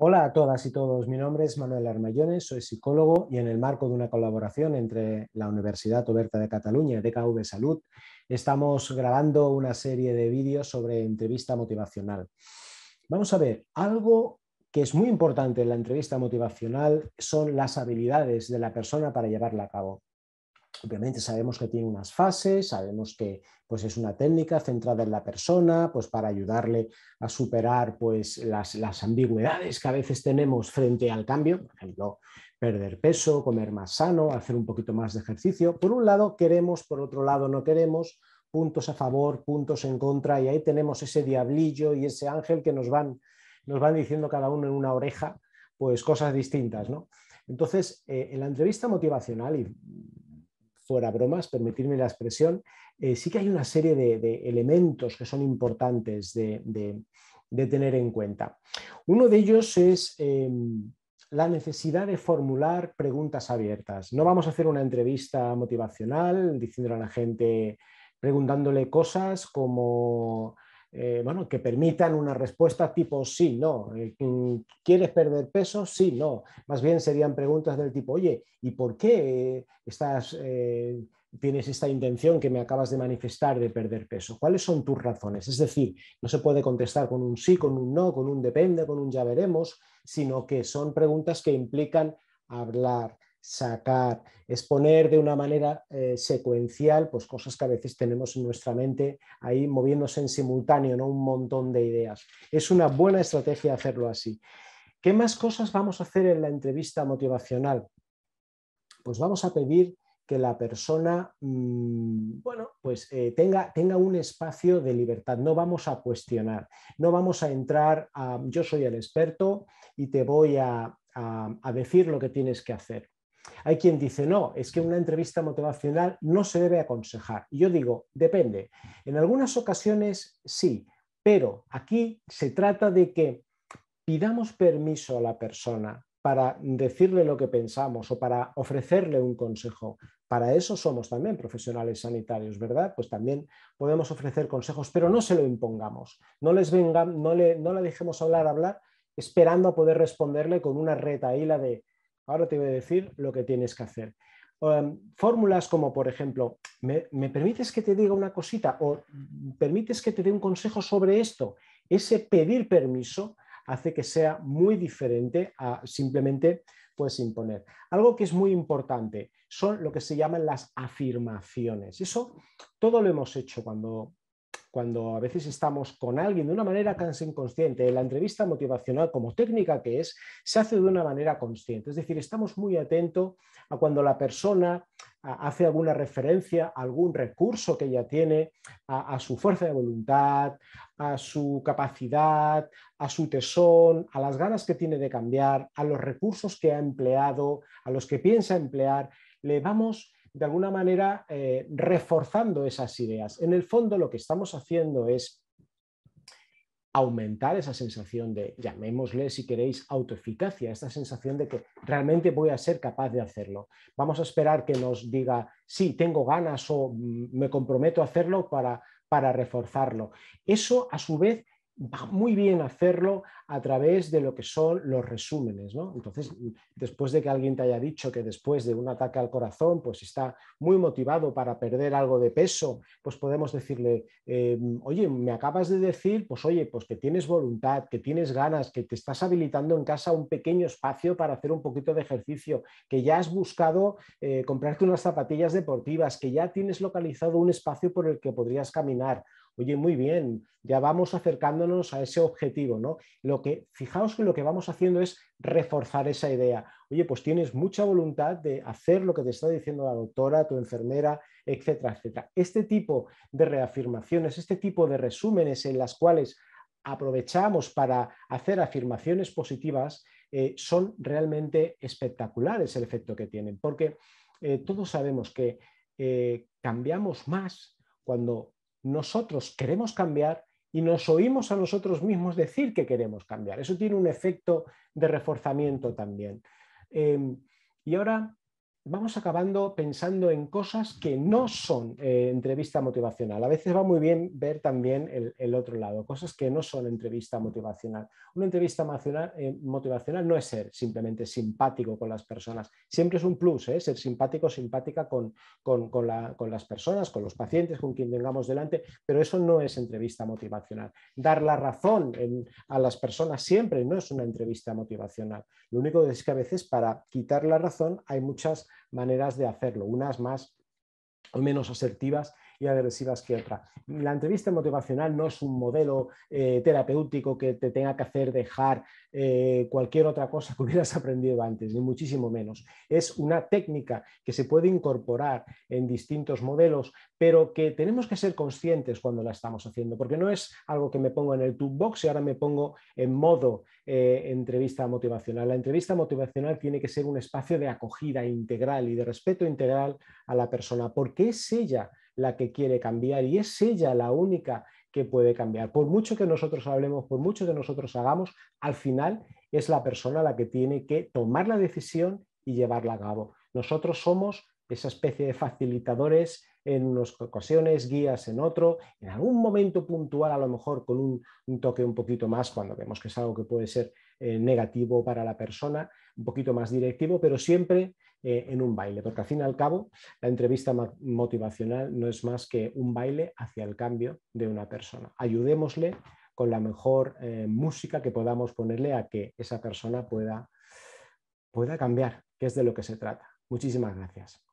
Hola a todas y todos, mi nombre es Manuel Armayones, soy psicólogo y en el marco de una colaboración entre la Universidad Oberta de Cataluña, DKV Salud, estamos grabando una serie de vídeos sobre entrevista motivacional. Vamos a ver, algo que es muy importante en la entrevista motivacional son las habilidades de la persona para llevarla a cabo. Obviamente sabemos que tiene unas fases, sabemos que pues, es una técnica centrada en la persona, pues para ayudarle a superar pues, las, ambigüedades que a veces tenemos frente al cambio, por ejemplo, perder peso, comer más sano, hacer un poquito más de ejercicio. Por un lado queremos, por otro lado no queremos, puntos a favor, puntos en contra, y ahí tenemos ese diablillo y ese ángel que nos van, nos van diciendo cada uno en una oreja pues cosas distintas. ¿no? Entonces, eh, en la entrevista motivacional, y fuera bromas, permitirme la expresión, eh, sí que hay una serie de, elementos que son importantes de, tener en cuenta. Uno de ellos es em, la necesidad de formular preguntas abiertas. No vamos a hacer una entrevista motivacional diciéndole a la gente, preguntándole cosas como eh, bueno, que permitan una respuesta tipo sí, no. Eh, mm, ¿Quieres perder peso? Sí, no. Más bien serían preguntas del tipo, oye, ¿y por qué eh, estás, tienes esta intención que me acabas de manifestar de perder peso? ¿Cuáles son tus razones? Es decir, no se puede contestar con un sí, con un no, con un depende, con un ya veremos, sino que son preguntas que implican hablar sacar, exponer de una manera eh, secuencial, pues cosas que a veces tenemos en nuestra mente ahí moviéndose en simultáneo, ¿no? Un montón de ideas. Es una buena estrategia hacerlo así. ¿Qué más cosas vamos a hacer en la entrevista motivacional? Pues vamos a pedir que la persona, mm, bueno, pues eh, tenga, un espacio de libertad. No vamos a cuestionar, no vamos a entrar a yo soy el experto y te voy a decir lo que tienes que hacer. Hay quien dice, no, es que una entrevista motivacional no se debe aconsejar. yo digo, depende. En algunas ocasiones sí, pero aquí se trata de que pidamos permiso a la persona para decirle lo que pensamos o para ofrecerle un consejo. Para eso somos también profesionales sanitarios, ¿verdad? Pues también podemos ofrecer consejos, pero no se lo impongamos. No les venga, no le, la dejemos hablar, hablar, esperando a poder responderle con una reta la de Ahora te voy a decir lo que tienes que hacer. Em, fórmulas como, por ejemplo, ¿me, permites que te diga una cosita o permites que te dé un consejo sobre esto? Ese pedir permiso hace que sea muy diferente a simplemente pues, imponer. Algo que es muy importante son lo que se llaman las afirmaciones. Eso todo lo hemos hecho cuando cuando a veces estamos con alguien de una manera casi inconsciente. La entrevista motivacional como técnica que es, se hace de una manera consciente. Es decir, estamos muy atentos a cuando la persona hace alguna referencia algún recurso que ella tiene, a, a, su fuerza de voluntad, a su capacidad, a su tesón, a las ganas que tiene de cambiar, a los recursos que ha empleado, a los que piensa emplear, le vamos de alguna manera eh, reforzando esas ideas. En el fondo lo que estamos haciendo es aumentar esa sensación de, llamémosle si queréis, autoeficacia, esta sensación de que realmente voy a ser capaz de hacerlo. Vamos a esperar que nos diga, sí, tengo ganas o mm, me comprometo a hacerlo para reforzarlo. Eso, a su vez, muy bien hacerlo a través de lo que son los resúmenes. ¿no? Entonces, después de que alguien te haya dicho que después de un ataque al corazón, pues está muy motivado para perder algo de peso, pues podemos decirle, eh, oye, me acabas de decir, pues oye, pues que tienes voluntad, que tienes ganas, que te estás habilitando en casa un pequeño espacio para hacer un poquito de ejercicio, que ya has buscado eh, comprarte unas zapatillas deportivas, que ya tienes localizado un espacio por el que podrías caminar oye, muy bien, ya vamos acercándonos a ese objetivo, ¿no? Lo que, fijaos que lo que vamos haciendo es reforzar esa idea. Oye, pues tienes mucha voluntad de hacer lo que te está diciendo la doctora, tu enfermera, etcétera, etcétera. Este tipo de reafirmaciones, este tipo de resúmenes en las cuales aprovechamos para hacer afirmaciones positivas, eh, son realmente espectaculares el efecto que tienen, porque eh, todos sabemos que eh, cambiamos más cuando nosotros queremos cambiar y nos oímos a nosotros mismos decir que queremos cambiar. Eso tiene un efecto de reforzamiento también. Em, y ahora vamos acabando pensando en cosas que no son eh, entrevista motivacional. A veces va muy bien ver también el, otro lado, cosas que no son entrevista motivacional. Una entrevista eh, motivacional, no es ser simplemente simpático con las personas. Siempre es un plus, eh, ser simpático, simpática con, las personas, con los pacientes, con quien tengamos delante, pero eso no es entrevista motivacional. Dar la razón a las personas siempre no es una entrevista motivacional. Lo único es que a veces para quitar la razón hay muchas maneras de hacerlo, unas más o menos asertivas y agresivas que otra. La entrevista motivacional no es un modelo eh, terapéutico que te tenga que hacer dejar eh, cualquier otra cosa que hubieras aprendido antes, ni muchísimo menos. Es una técnica que se puede incorporar en distintos modelos, pero que tenemos que ser conscientes cuando la estamos haciendo, porque no es algo que me pongo en el toolbox y ahora me pongo en modo eh, entrevista motivacional. La entrevista motivacional tiene que ser un espacio de acogida integral y de respeto integral a la persona, porque es ella la que quiere cambiar y es ella la única que puede cambiar. Por mucho que nosotros hablemos, por mucho que nosotros hagamos, al final es la persona la que tiene que tomar la decisión y llevarla a cabo. Nosotros somos esa especie de facilitadores en unas ocasiones, guías en otro, en algún momento puntual a lo mejor con un, toque un poquito más cuando vemos que es algo que puede ser eh, negativo para la persona, un poquito más directivo, pero siempre eh, en un baile, porque al fin y al cabo la entrevista motivacional no es más que un baile hacia el cambio de una persona. Ayudémosle con la mejor eh, música que podamos ponerle a que esa persona pueda, pueda cambiar, que es de lo que se trata. Muchísimas gracias.